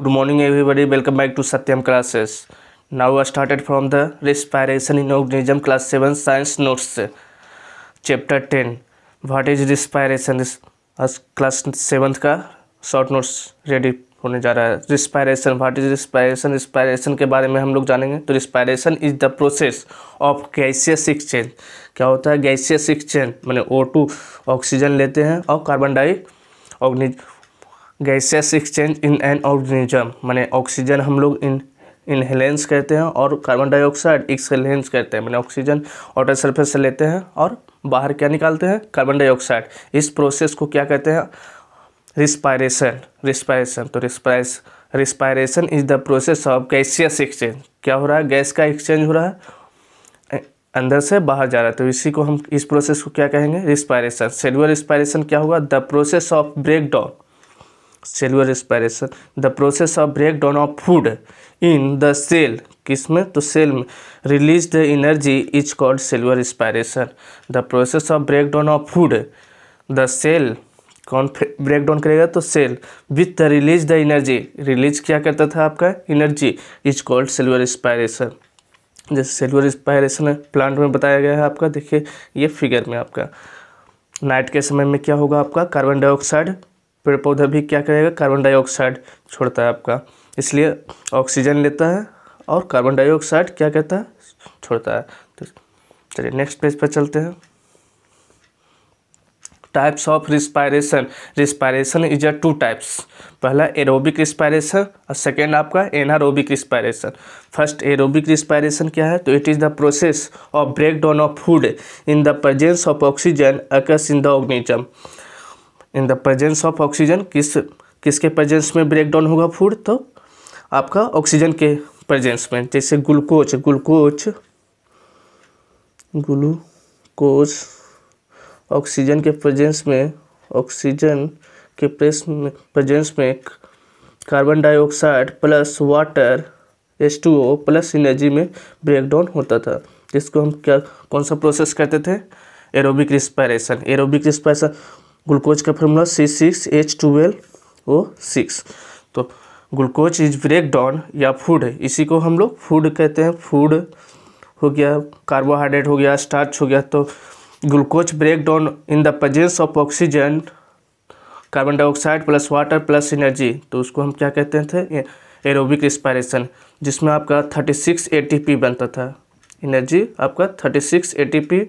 Good morning everybody welcome back to Satyam classes now are started from the respiration in organism class seven science notes chapter ten what is respiration इस class seventh का short notes ready होने जा रहा है respiration what is respiration respiration के बारे में हम लोग जानेंगे तो respiration is the process of gaseous exchange क्या होता है गैसियस एक्सचेंज मैंने ओ टू ऑक्सीजन लेते हैं और कार्बन डाई organism gaseous exchange in an organism मैंने ऑक्सीजन हम लोग इन इनहेलेंस कहते हैं और कार्बन डाइऑक्साइड एक्सहेलेंस कहते हैं मैंने ऑक्सीजन वाटर सल्फर से लेते हैं और बाहर क्या निकालते हैं कार्बन डाइऑक्साइड इस प्रोसेस को क्या कहते हैं रिस्पायरेशन रिस्पायरेशन तो respire respiration is the process of gaseous exchange क्या हो रहा है गैस का एक्सचेंज हो रहा है अंदर से बाहर जा रहा है तो इसी को हम इस प्रोसेस को क्या कहेंगे रिस्पायरेशन सेलुअर रिस्पायरेशन क्या होगा the process of break down cellular expiration the process of break down of food in the cell किस में तो सेल में release the energy is called cellular expiration the process of break down of food the cell कौन break down करेगा तो cell with the release the energy release क्या करता था आपका energy is called cellular expiration जैसे cellular expiration plant में बताया गया है आपका देखिए ये फिगर में आपका नाइट के समय में क्या होगा आपका कार्बन डाइऑक्साइड पेड़ पौधा भी क्या करेगा कार्बन डाइऑक्साइड छोड़ता है आपका इसलिए ऑक्सीजन लेता है और कार्बन डाइऑक्साइड क्या कहता है छोड़ता है तो चलिए नेक्स्ट पेज पर चलते हैं types of respiration respiration is a two types पहला एरोबिक रिस्पायरेशन और सेकेंड आपका anaerobic respiration first aerobic respiration क्या है तो it is the process of break down of food in the presence of oxygen occurs in the organism in the presence of oxygen किस किसके presence में break down होगा food तो आपका oxygen के प्रेजेंस में जैसे ग्लूकोज ग्लूकोज ग्लूकोज ऑक्सीजन के प्रेजेंस में ऑक्सीजन के प्रेस में प्रेजेंस में carbon dioxide plus water S two O plus energy में ब्रेक डाउन होता था जिसको हम क्या कौन सा प्रोसेस करते थे aerobic respiration aerobic respiration glucose का formula C six H twelve O six तो ग्लूकोज इज ब्रेक डाउन या फूड है इसी को हम लोग फूड कहते हैं फूड हो गया कार्बोहाइड्रेट हो गया स्टार्च हो गया तो glucose break down in the presence of oxygen carbon dioxide plus water plus energy तो उसको हम क्या कहते थे एरोबिक रिस्पायरेशन जिसमें आपका थर्टी सिक्स ए बनता था एनर्जी आपका थर्टी सिक्स ए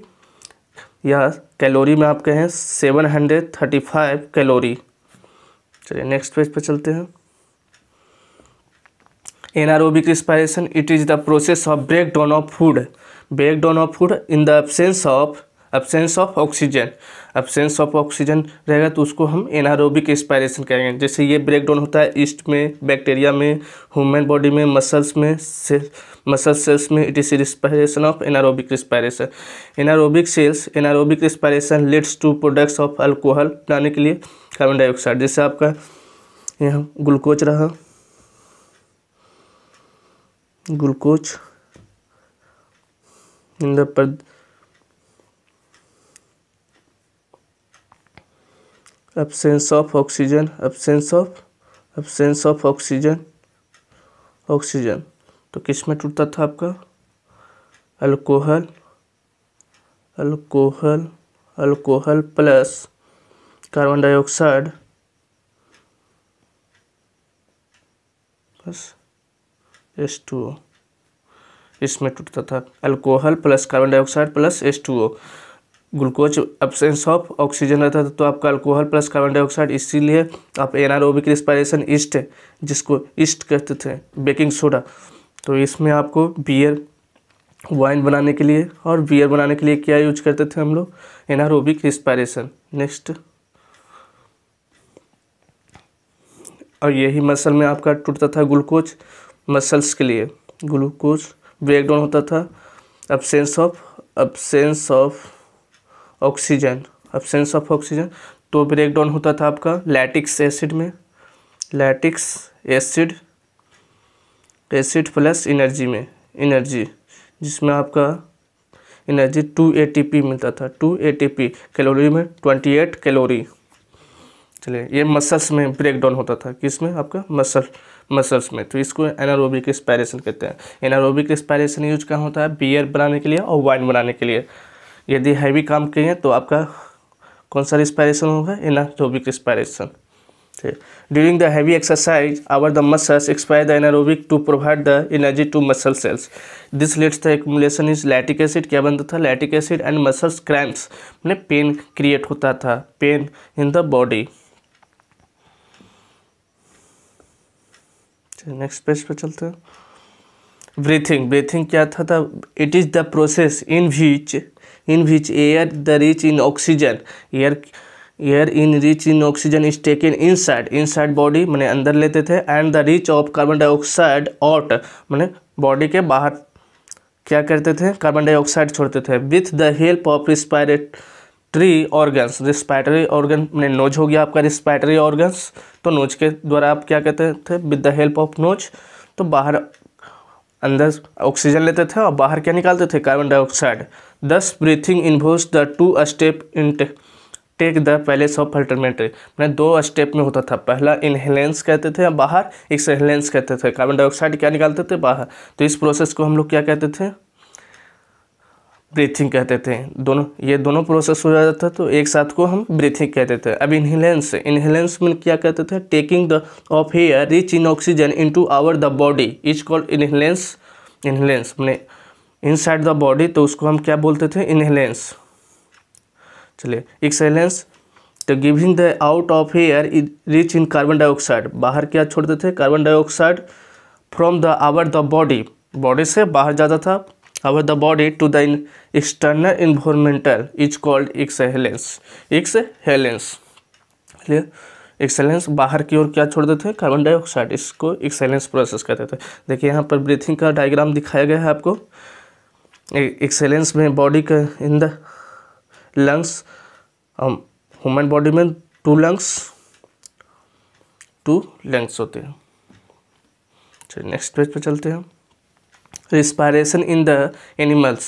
या कैलोरी में आपके हैं seven hundred thirty five calorie चलिए नेक्स्ट पेज पर चलते हैं an anaerobic respiration it is the process of break down of food break down of food in the absence of absence of oxygen absence of oxygen रहेगा तो उसको हम anaerobic aspiration कहेंगे जैसे ये ब्रेक डाउन होता है ईस्ट में बैक्टीरिया में ह्यूमन बॉडी में मसल्स में सेल मसल सेल्स में it is respiration of anaerobic respiration anaerobic cells anaerobic respiration leads to products of alcohol बनाने के लिए कार्बन डाइऑक्साइड जैसे आपका यहाँ ग्लूकोज रहा glucose in the absence of oxygen absence of absence of oxygen oxygen तो किस में टूटता था आपका alcohol alcohol alcohol plus carbon dioxide plus S two O इसमें टूटता था alcohol plus carbon dioxide plus S two O glucose absence of oxygen रहता था तो आपका अल्कोहल प्लस कार्बन डाइऑक्साइड इसीलिए आप एन आर ओ बी की रिस्पायरेशन ईस्ट जिसको ईस्ट कहते थे बेकिंग सोडा तो इसमें आपको बियर वाइन बनाने के लिए और बियर बनाने के लिए क्या यूज करते थे हम लोग एन आर ओ बी की रिस्पायरेशन नेक्स्ट और यही मसल में आपका टूटता था ग्लूकोज मसल्स के लिए ग्लूकोज ब्रेकडाउन होता था absence of absence of oxygen absence of oxygen तो ब्रेक डाउन होता था आपका लैटिक्स एसिड में lactic acid acid plus energy में एनर्जी जिसमें आपका एनर्जी टू ए मिलता था टू ए कैलोरी में ट्वेंटी एट कैलोरी चलिए ये मसल्स में ब्रेक डाउन होता था किसमें आपका मसल मसल्स में तो इसको एनारोबिक एक्सपायरेशन कहते हैं एनारोबिक एक्सपायरेशन यूज कहाँ होता है बियर बनाने के लिए और वाइन बनाने के लिए यदि हैवी काम किए तो आपका कौन सा रिस्पायरेशन होगा एनारोबिक रिस्पायरेशन ठीक during the heavy exercise our the muscles expire the anaerobic to provide the energy to muscle cells this lets the accumulation is lactic acid क्या बनता था lactic acid and muscles cramps मैंने pain create होता था pain in the body next page पर चलते हैं breathing breathing क्या था था it is the process in which in which air the rich in oxygen air air in rich in oxygen is taken inside inside body मैंने अंदर लेते थे and the rich of carbon dioxide out मैंने body के बाहर क्या करते थे कार्बन डाइऑक्साइड छोड़ते थे with the help of respiratory organs respiratory organ मैंने नोज हो गया आपका रिस्पायटरी ऑर्गन्स तो नोज के द्वारा आप क्या कहते थे with the help of nose तो बाहर अंदर ऑक्सीजन लेते थे और बाहर क्या निकालते थे carbon dioxide this breathing involves the two step in take the place of alternately मैं दो स्टेप में होता था पहला इनहेलेंस कहते थे बाहर एक्सहेलेंस कहते थे कार्बन डाइऑक्साइड क्या निकालते थे बाहर तो इस प्रोसेस को हम लोग क्या कहते थे ब्रीथिंग कहते थे दोनों ये दोनों प्रोसेस हो जाता था तो एक साथ को हम ब्रीथिंग कहते थे अब इन्हेलेंस इन्हेलेंस में क्या कहते थे taking the of air rich in oxygen into our the body is called inhalation inhalation मैंने इनसाइड द बॉडी तो उसको हम क्या बोलते थे इनहेलेंस चलिए एक्सेलेंस तो giving the out of air rich in carbon dioxide बाहर क्या छोड़ते थे carbon dioxide from the our the body body से बाहर जाता था body the body to the external is is called exhalance. Exhalance. Clear exhalation बाहर की ओर क्या छोड़ देते हैं कार्बन डाइऑक्साइड इसको एक्सेलेंस प्रोसेस कहते थे देखिए यहाँ पर ब्रीथिंग का डायग्राम दिखाया गया है आपको एक्सेलेंस में बॉडी का in the lungs human body में टू लंग्स टू लंग्स होते हैं चलिए नेक्स्ट पेज पे चलते हैं respiration in the animals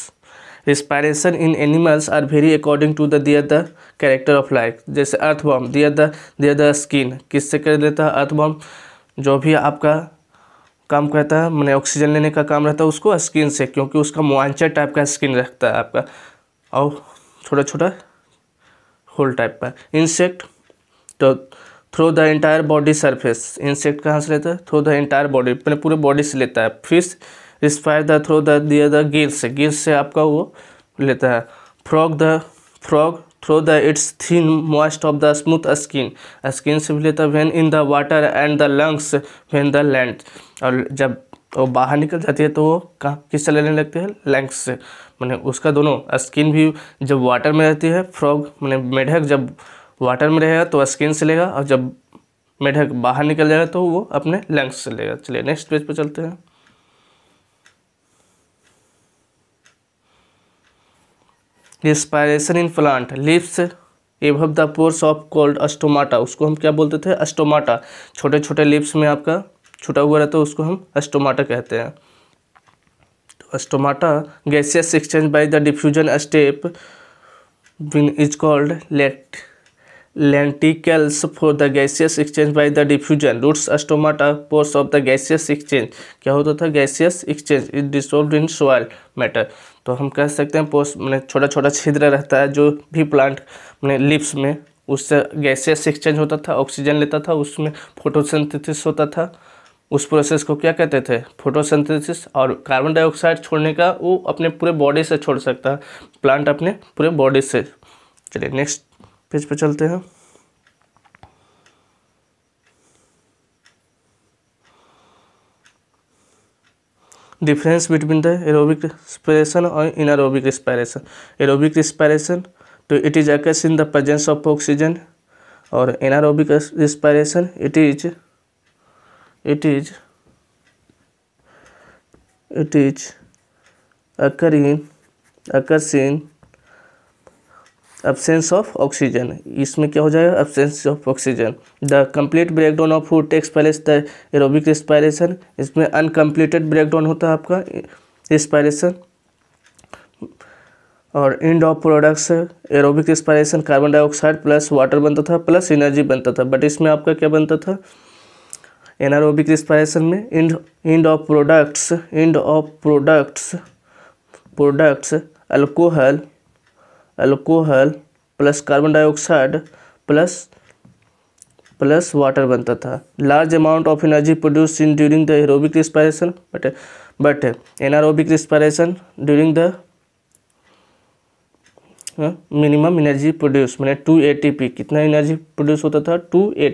respiration in animals are very according to the their the character of life जैसे earthworm there the there the skin किससे कर लेता है अर्थवॉम जो भी आपका काम करता है मैंने ऑक्सीजन लेने का काम रहता है उसको स्किन से क्योंकि उसका मोआचर टाइप का स्किन रखता है आपका और छोटा छोटा होल टाइप का इंसेक्ट तो through the entire body surface insect कहाँ से लेता है थ्रो द इंटायर बॉडी मैंने पूरे बॉडी से लेता है fish respire the through the the gills से गिल्स से आपका वो लेता है frog the frog through the its thin moist of the smooth skin skin से भी लेता है when in the water and the lungs when the land और जब वो बाहर निकल जाती है तो वो कहाँ किससे लेने लगते हैं लंग्स से मैंने उसका दोनों स्किन भी जब वाटर में रहती है फ्रॉग मैंने मेढक जब वाटर में रहेगा तो स्किन से लेगा और जब मेढक बाहर निकल जाएगा तो वो अपने लंग्स से लेगा चलिए नेक्स्ट पेज पर चलते हैं respiration in plant lips above the pores of called stomata उसको हम क्या बोलते थे अस्टोमाटा छोटे छोटे लिप्स में आपका छुटा हुआ रहता है उसको हम अस्टोमाटा कहते हैं तो stomata gaseous exchange by the diffusion step is called let lenticels for the gaseous exchange by the diffusion roots stomata pores of the gaseous exchange क्या होता था gaseous exchange is dissolve in soil matter तो हम कह सकते हैं post मैंने छोटा छोटा छिद्र रहता है जो भी प्लांट मैंने लिप्स में उससे गैसेस एक्सचेंज होता था ऑक्सीजन लेता था उसमें फोटोसिंथेसिस होता था उस प्रोसेस को क्या कहते थे फोटोसिंथेसिस और कार्बन डाइऑक्साइड छोड़ने का वो अपने पूरे बॉडी से छोड़ सकता है प्लांट अपने पूरे बॉडी से चलिए नेक्स्ट पेज पर चलते हैं difference between the aerobic respiration और इनारोबिक रिस्पायरेशन एरोबिक रिस्पायरेशन तो it is occurs in the presence of oxygen और anaerobic respiration it is it is it is occur in occurs in absence of oxygen इसमें क्या हो जाएगा absence of oxygen the complete breakdown of food takes place the aerobic respiration इसमें uncompleted breakdown होता है आपका respiration और end of products aerobic respiration carbon dioxide plus water बनता था प्लस एनर्जी बनता था बट इसमें आपका क्या बनता था एनारोबिक रिस्पायरेशन में end end of products end of products products alcohol alcohol plus carbon dioxide plus plus water बनता था large amount of energy produce in during the aerobic respiration but but anaerobic respiration during the minimum energy produce मैंने two A कितना energy produce होता था two ए